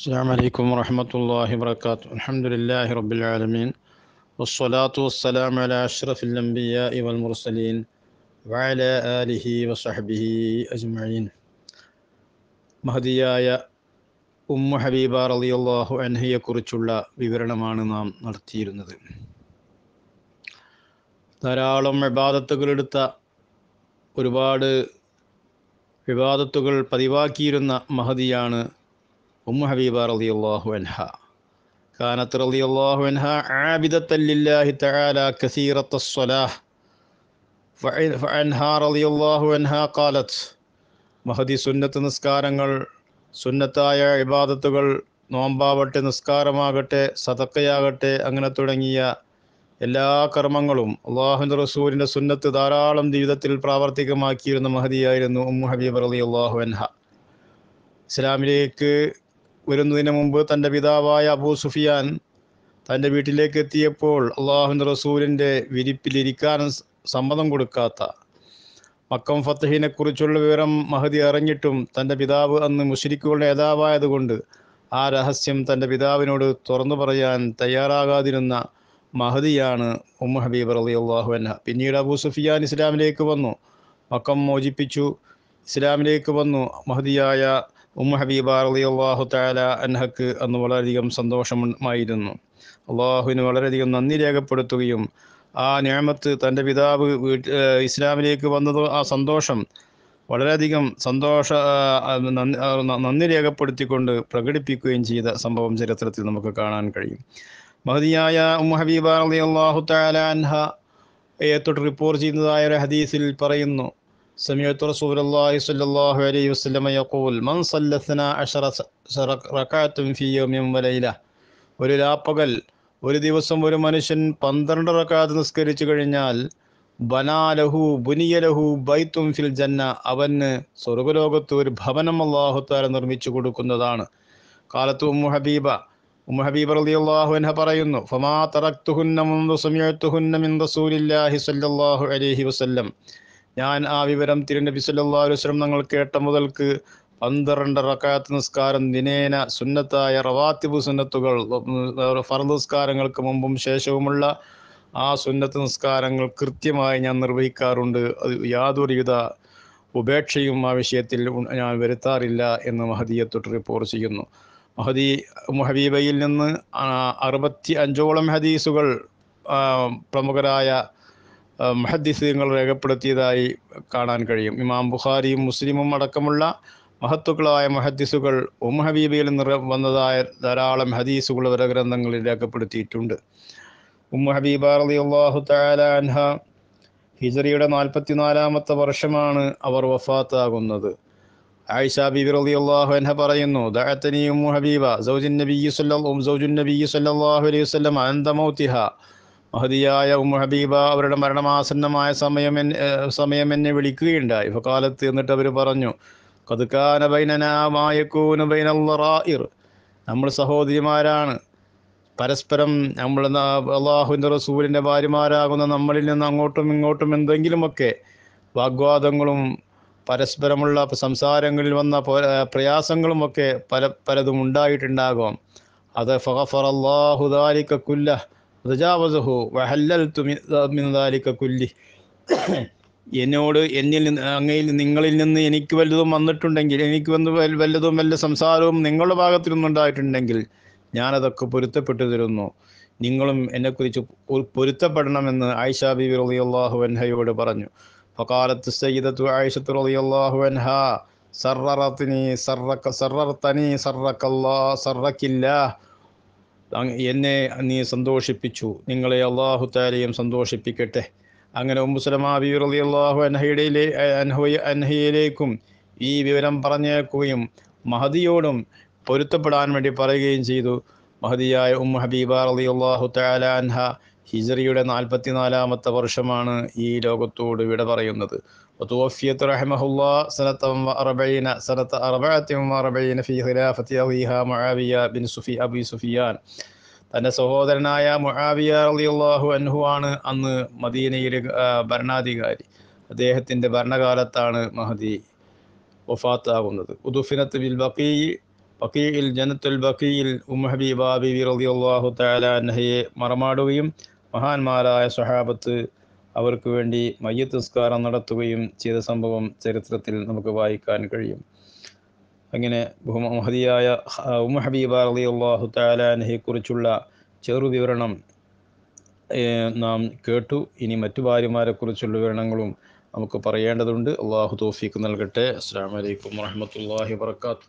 السلام عليكم ورحمة الله وبركاته الحمد لله رب العالمين والصلاة والسلام على أشرف الأنبياء والمرسلين وعلى آله وصحبه أجمعين മഹതിയായ ഉമ്മ ഹബീബ റളിയല്ലാഹു അൻഹയെക്കുറിച്ചുള്ള വിവരണമാണ് നാം നടത്തിയിരുന്നത് ധാരാളം വിവാദത്തുകളെടുത്ത ഒരുപാട് വിവാദത്തുകൾ പതിവാക്കിയിരുന്ന മഹതിയാണ് ഉമ്മ ഹബീബ റളിയല്ലാഹു അൻഹ كانت റളിയല്ലാഹു അൻഹ عنها ലില്ലാഹി തആല تعالى كثيرة ഫഅൻഹ റളിയല്ലാഹു അൻഹ ഖാലത്ത് മഹദി സുന്നത്ത് നിസ്കാരങ്ങൾ സുന്നത്തായ ഇബാദത്തുകൾ നോമ്പാവട്ടെ നിസ്കാരമാകട്ടെ സതക്കയാകട്ടെ അങ്ങനെ തുടങ്ങിയ എല്ലാ കർമ്മങ്ങളും അള്ളാഹുൻ റസൂലിൻ്റെ സുന്നത്ത് ധാരാളം ജീവിതത്തിൽ പ്രാവർത്തികമാക്കിയിരുന്ന മഹതിയായിരുന്നു ഉമ്മു ഹബീബ് അലി അള്ളാഹു അൻഹ ഇസ്ലാമിലേക്ക് വരുന്നതിന് മുമ്പ് തൻ്റെ പിതാവായ അബൂ സുഫിയാൻ തൻ്റെ വീട്ടിലേക്ക് എത്തിയപ്പോൾ അള്ളാഹുൻ റസൂലിൻ്റെ വിരിപ്പിലിരിക്കാൻ സമ്മതം കൊടുക്കാത്ത മക്കം കുറിച്ചുള്ള വിവരം മഹദി അറിഞ്ഞിട്ടും തൻ്റെ പിതാവ് അന്ന് മുഷരിക്കുകളുടെ നേതാവായതുകൊണ്ട് ആ രഹസ്യം തൻ്റെ പിതാവിനോട് തുറന്നു പറയാൻ തയ്യാറാകാതിരുന്ന മഹദിയാണ് ഉമ്മ ഹബീബ് അലി അള്ളാഹു അന്ന പിന്നീട് അബൂ സുഫിയാൻ ഇസ്ലാമിലേക്ക് വന്നു മക്കം മോചിപ്പിച്ചു ഇസ്ലാമിലേക്ക് വന്നു മഹദിയായ ഉമ്മ ഹബീബ അലി അള്ളാഹു താല അൻഹക്ക് അന്ന് വളരെയധികം സന്തോഷമായിരുന്നു അള്ളാഹുവിന് വളരെയധികം നന്ദി രേഖപ്പെടുത്തുകയും ആ ഞാമത്ത് തൻ്റെ പിതാവ് വീട്ട് ഇസ്ലാമിലേക്ക് വന്നത് ആ സന്തോഷം വളരെയധികം സന്തോഷ നന്ദി രേഖപ്പെടുത്തിക്കൊണ്ട് പ്രകടിപ്പിക്കുകയും ചെയ്ത സംഭവം ചരിത്രത്തിൽ നമുക്ക് കാണാൻ കഴിയും മഹതിയായ ഉമ്മ ഹബീബ അലി അള്ളാഹു താല അൻഹയെ തൊട്ട് റിപ്പോർട്ട് ചെയ്യുന്നതായ ഒരു ഹദീസിൽ പറയുന്നു سمعت رسول الله صلى الله عليه وسلم يقول من صلى اثنا عشر ركعة في يوم وليلة ഒരു രാപ്പകൽ ഒരു ദിവസം ഒരു മനുഷ്യൻ പന്ത്രണ്ട് റക്കാത്ത് നിസ്കരിച്ചു കഴിഞ്ഞാൽ ബനാലഹു ബുനിയലഹു ബൈത്തും ഫിൽ ജന്ന അവന് സ്വർഗലോകത്ത് ഒരു ഭവനം അള്ളാഹുത്താര നിർമ്മിച്ചു കൊടുക്കുന്നതാണ് കാലത്ത് ഉമ്മു ഹബീബ ഉമ്മു ഹബീബ് അലി അള്ളാഹുവിൻഹ പറയുന്നു ഫമാ തറക്തുഹുന്ന മുന്തു സമയത്തുഹുന്ന മിൻ റസൂലില്ലാഹി സല്ലല്ലാഹു അലൈഹി വസല്ലം ഞാൻ ആ വിവരം തിരുനബി സല്ലാ വസ്ലം ഞങ്ങൾ കേട്ട മുതൽക്ക് പന്ത്രണ്ട് റക്കാത്ത് നിസ്കാരം ദിനേന സുന്നത്തായ റവാത്തിബ് സുന്നത്തുകൾ ഫർദ് നിസ്കാരങ്ങൾക്ക് മുമ്പും ശേഷവുമുള്ള ആ സുന്നത്ത് നിസ്കാരങ്ങൾ കൃത്യമായി ഞാൻ നിർവഹിക്കാറുണ്ട് അത് യാതൊരുവിധ ഉപേക്ഷയും ആ വിഷയത്തിൽ ഞാൻ വരുത്താറില്ല എന്ന് മഹദിയത്തൊട്ട് റിപ്പോർട്ട് ചെയ്യുന്നു മഹദി മുഹബീബയിൽ നിന്ന് അറുപത്തി അഞ്ചോളം ഹദീസുകൾ പ്രമുഖരായ മഹദ്ദിസീങ്ങൾ രേഖപ്പെടുത്തിയതായി കാണാൻ കഴിയും ഇമാം ബുഖാരിയും മുസ്ലിമും അടക്കമുള്ള മഹത്തുക്കളായ മഹദ്ദിസുകൾ ഉമ്മു ഹബീബയിൽ നിന്ന് വന്നതായ ധാരാളം ഹദീസുകൾ അവരുടെ ഗ്രന്ഥങ്ങളിൽ രേഖപ്പെടുത്തിയിട്ടുണ്ട് ഉമ്മു ഹബീബ റളിയല്ലാഹു അള്ളാഹു അൻഹ ഹിജറിയുടെ നാൽപ്പത്തിനാലാമത്തെ വർഷമാണ് അവർ വഫാത്താകുന്നത് ആയിഷ ബിബി റലി അള്ളാഹു എൻഹ പറയുന്നു ദഅത്തനി ഉമ്മു ഹബീബ സൗജുൻ നബി സല്ലല്ലാഹു സൗജുൻ നബി സല്ലല്ലാഹു അലൈഹി വസല്ലം അൻത മൗതിഹ മഹതിയായ ഉമ്മ ഹബീബ അവരുടെ മരണമാസന്നമായ സമയം സമയം എന്നെ വിളിക്കുകയുണ്ടായി ഫക്കാലത്ത് എന്നിട്ട് അവർ പറഞ്ഞു നമ്മൾ സഹോദരിമാരാണ് പരസ്പരം നമ്മൾ അള്ളാഹുവിൻ്റെ റസൂലിൻ്റെ ഭാര്യമാരാകുന്ന നമ്മളിൽ നിന്ന് അങ്ങോട്ടും ഇങ്ങോട്ടും എന്തെങ്കിലുമൊക്കെ വാഗ്വാദങ്ങളും പരസ്പരമുള്ള സംസാരങ്ങളിൽ വന്ന പ്രയാസങ്ങളുമൊക്കെ പല പലതും ഉണ്ടായിട്ടുണ്ടാകാം അത് ഫഹഫർ അള്ളാഹുദാലിക്കുല്ല റജാവസഹു വഹല്ലൽ തുമിദാലിക്ക കുല്ലി എന്നോട് എന്നിൽ നിന്ന് അങ്ങയിൽ നിങ്ങളിൽ നിന്ന് എനിക്ക് വല്ലതും വന്നിട്ടുണ്ടെങ്കിൽ എനിക്ക് വന്ന് വല്ലതും വല്ല സംസാരവും നിങ്ങളുടെ ഭാഗത്തു നിന്നുണ്ടായിട്ടുണ്ടെങ്കിൽ ഞാനതൊക്കെ പൊരുത്തപ്പെട്ടു തരുന്നു നിങ്ങളും എന്നെക്കുറിച്ച് പൊരുത്തപ്പെടണമെന്ന് ആയിഷ ബിബി റളിയല്ലാഹു അൻഹയോട് പറഞ്ഞു ഫക്കാലത്ത് സയ്യിദത്തു ആയിഷത്ത് റളിയല്ലാഹു അൻഹ സർറത്തിനി സർറക്ക സർറത്തനി സർറക്കല്ലാ സർറക്കില്ലാ എന്നെ നീ സന്തോഷിപ്പിച്ചു നിങ്ങളെ അള്ളാഹു താലയും സന്തോഷിപ്പിക്കട്ടെ അങ്ങനെ ഉമ്മുസലമാ ബി റലി അള്ളാഹു അൻഹയിലെ അൻഹയിലേക്കും ഈ വിവരം പറഞ്ഞേക്കുകയും മഹദിയോടും പൊരുത്തപ്പെടാൻ വേണ്ടി പറയുകയും ചെയ്തു മഹദിയായ ഉമ്മു ഹബീബ റലി അള്ളാഹു താല അൻഹ ഹിജറിയുടെ നാൽപ്പത്തിനാലാമത്തെ വർഷമാണ് ഈ ലോകത്തോട് വിട പറയുന്നത് وتوفيت رحمه الله سنة وأربعين سنة أربعة بن سفيان തൻ്റെ സഹോദരനായ മുഹാവിയ അലിയുള്ളാഹു ആണ് അന്ന് മദീനയിലെ ഭരണാധികാരി അദ്ദേഹത്തിൻ്റെ ഭരണകാലത്താണ് മഹദി വഫാത്താകുന്നത് ഉദുഫിനത്ത് ബിൽ ബക്കീ ബക്കീൽ ജനത്തുൽ ബക്കീൽ ഉം ഹബീബാബി റലിയുള്ളാഹു തയാലഹയെ മറമാടുകയും മഹാന്മാരായ സഹാബത്ത് അവർക്ക് വേണ്ടി മയ്യത്തുസ്കാരം നടത്തുകയും ചെയ്ത സംഭവം ചരിത്രത്തിൽ നമുക്ക് വായിക്കാൻ കഴിയും അങ്ങനെ ബഹുമഹതിയായ ഉമ ഹബീബ അലി അള്ളാഹു താലാനഹയെക്കുറിച്ചുള്ള ചെറു വിവരണം നാം കേട്ടു ഇനി മറ്റു ഭാര്യമാരെക്കുറിച്ചുള്ള വിവരണങ്ങളും നമുക്ക് പറയേണ്ടതുണ്ട് അള്ളാഹു തോഫീക്ക് നൽകട്ടെ അസ്സാം വലൈക്കും വാഹമത്തല്ലാഹി വർക്കാത്തു